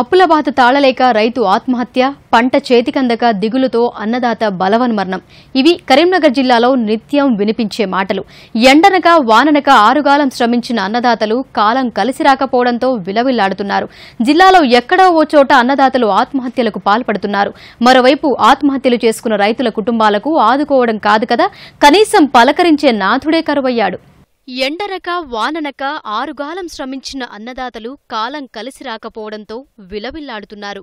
అప్పుల బాధ తాళలేక రైతు ఆత్మహత్య పంట చేతికందక దిగులుతో అన్నదాత బలవన్ మరణం ఇవి కరీంనగర్ జిల్లాలో నిత్యం వినిపించే మాటలు ఎండనక వాననక ఆరుగాలం శ్రమించిన అన్నదాతలు కాలం కలిసి రాకపోవడంతో విలవిల్లాడుతున్నారు జిల్లాలో ఎక్కడో ఓ చోట అన్నదాతలు ఆత్మహత్యలకు పాల్పడుతున్నారు మరోవైపు ఆత్మహత్యలు చేసుకున్న రైతుల కుటుంబాలకు ఆదుకోవడం కాదు కదా కనీసం పలకరించే నాథుడే కరువయ్యాడు ఎండరక వాననక ఆరుగాలం శ్రమించిన అన్నదాతలు కాలం కలిసి రాకపోవడంతో విలవిల్లాడుతున్నారు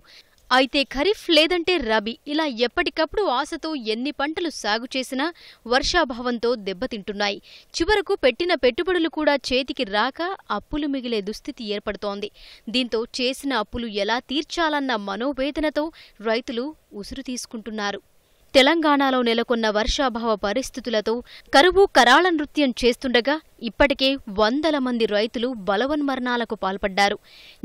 అయితే ఖరీఫ్ లేదంటే రబీ ఇలా ఎప్పటికప్పుడు ఆశతో ఎన్ని పంటలు సాగు చేసినా వర్షాభావంతో దెబ్బతింటున్నాయి చివరకు పెట్టిన పెట్టుబడులు కూడా చేతికి రాక అప్పులు మిగిలే దుస్థితి ఏర్పడుతోంది దీంతో చేసిన అప్పులు ఎలా తీర్చాలన్న మనోవేదనతో రైతులు ఉసురు తీసుకుంటున్నారు తెలంగాణలో నెలకొన్న వర్షాభావ పరిస్థితులతో కరువు కరాళ నృత్యం చేస్తుండగా ఇప్పటికే వందల మంది రైతులు బలవన్మరణాలకు పాల్పడ్డారు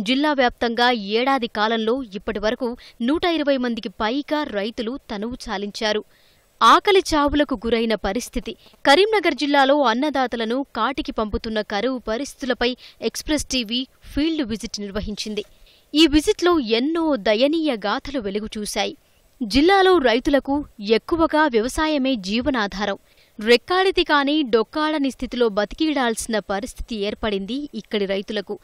జిల్లా వ్యాప్తంగా ఏడాది కాలంలో ఇప్పటి వరకు నూట ఇరవై మందికి పైగా రైతులు తనువు చాలించారు ఆకలి చావులకు గురైన పరిస్థితి కరీంనగర్ జిల్లాలో అన్నదాతలను కాటికి పంపుతున్న కరువు పరిస్థితులపై ఎక్స్ప్రెస్ టీవీ ఫీల్డ్ విజిట్ నిర్వహించింది ఈ విజిట్లో ఎన్నో దయనీయ గాథలు వెలుగుచూశాయి జిల్లాలో రైతులకు ఎక్కువగా వ్యవసాయమే జీవనాధారం రెక్కాడితి కాని డొక్కాడని స్థితిలో బతికిడాల్సిన పరిస్థితి ఏర్పడింది ఇక్కడి రైతులకు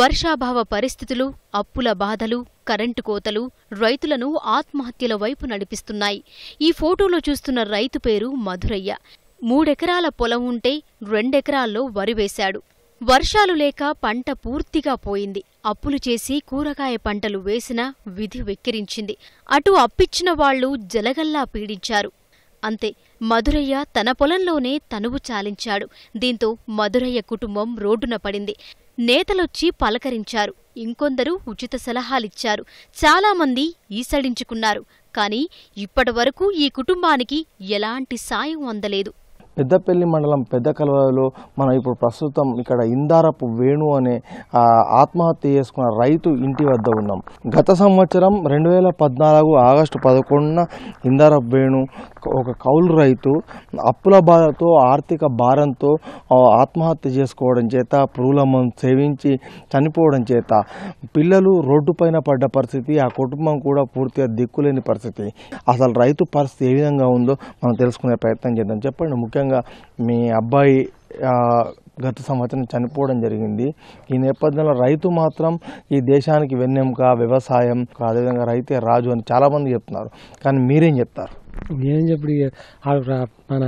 వర్షాభావ పరిస్థితులు అప్పుల బాధలు కరెంటు కోతలు రైతులను ఆత్మహత్యల వైపు నడిపిస్తున్నాయి ఈ ఫోటోలో చూస్తున్న రైతు పేరు మధురయ్య మూడెకరాల పొలం ఉంటే రెండెకరాల్లో వరి వేశాడు వర్షాలు లేక పంట పూర్తిగా పోయింది అప్పులు చేసి కూరగాయ పంటలు వేసినా విధి వెక్కిరించింది అటు అప్పిచ్చిన వాళ్లు జలగల్లా పీడించారు అంతే మధురయ్య తన పొలంలోనే తనువు చాలించాడు దీంతో మధురయ్య కుటుంబం రోడ్డున పడింది నేతలొచ్చి పలకరించారు ఇంకొందరు ఉచిత సలహాలిచ్చారు చాలామంది ఈసడించుకున్నారు కానీ ఇప్పటివరకు ఈ కుటుంబానికి ఎలాంటి సాయం అందలేదు పెద్దపల్లి మండలం పెద్ద కలవలో మనం ఇప్పుడు ప్రస్తుతం ఇక్కడ ఇందారపు వేణు అనే ఆత్మహత్య చేసుకున్న రైతు ఇంటి వద్ద ఉన్నాం గత సంవత్సరం రెండు వేల పద్నాలుగు ఆగస్టు పదకొండున ఇందారపు వేణు ఒక కౌలు రైతు అప్పుల బాధతో ఆర్థిక భారంతో ఆత్మహత్య చేసుకోవడం చేత ప్రూలమం సేవించి చనిపోవడం చేత పిల్లలు రోడ్డుపైన పడ్డ పరిస్థితి ఆ కుటుంబం కూడా పూర్తిగా దిక్కులేని పరిస్థితి అసలు రైతు పరిస్థితి ఏ విధంగా ఉందో మనం తెలుసుకునే ప్రయత్నం చేద్దాం చెప్పండి ముఖ్యంగా మీ అబ్బాయి గత సంవత్సరం చనిపోవడం జరిగింది ఈ నేపథ్యంలో రైతు మాత్రం ఈ దేశానికి వెన్నెముక వ్యవసాయం అదేవిధంగా రైతే రాజు అని చాలామంది చెప్తున్నారు కానీ మీరేం చెప్తారు ఏం చెప్పు మన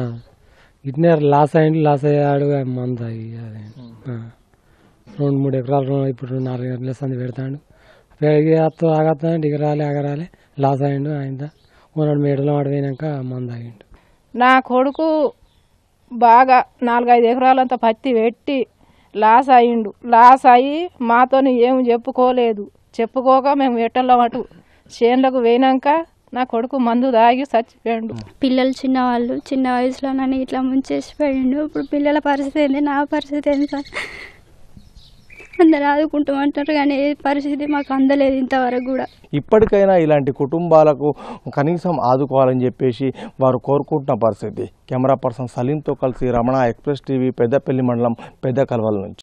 ఇట్నే లాస్ అయ్యి లాస్ అయ్యాడు అయ్యి అది రెండు మూడు ఎకరాలు ఇప్పుడు నాలుగు ఎకరాలు సంది పెడతాడు పెరిగి అత్త ఆగత్తాడు ఎగరాలి ఎగరాలి లాస్ అయ్యిండు ఆయన ఉన్నాడు మేడలో ఆడిపోయినాక మంద అయ్యిండు నా కొడుకు బాగా నాలుగైదు ఎకరాలంతా పత్తి పెట్టి లాస్ అయ్యిండు లాస్ అయ్యి మాతోని ఏమి చెప్పుకోలేదు చెప్పుకోక మేము ఎట్టలో అటు చేన్లకు పోయినాక నా కొడుకు మందు తాగి చచ్చిపోయాడు పిల్లలు చిన్నవాళ్ళు చిన్న వయసులో నన్ను ఇట్లా ముంచేసిపోయాడు ఇప్పుడు పిల్లల పరిస్థితి ఏంది నా పరిస్థితి ఏంది సార్ అందరు ఆదుకుంటామంటారు కానీ ఏ పరిస్థితి మాకు అందలేదు ఇంతవరకు కూడా ఇప్పటికైనా ఇలాంటి కుటుంబాలకు కనీసం ఆదుకోవాలని చెప్పేసి వారు కోరుకుంటున్న పరిస్థితి కెమెరా పర్సన్ సలీంతో కలిసి రమణ ఎక్స్ప్రెస్ టీవీ పెద్దపల్లి మండలం పెద్ద కలవల నుంచి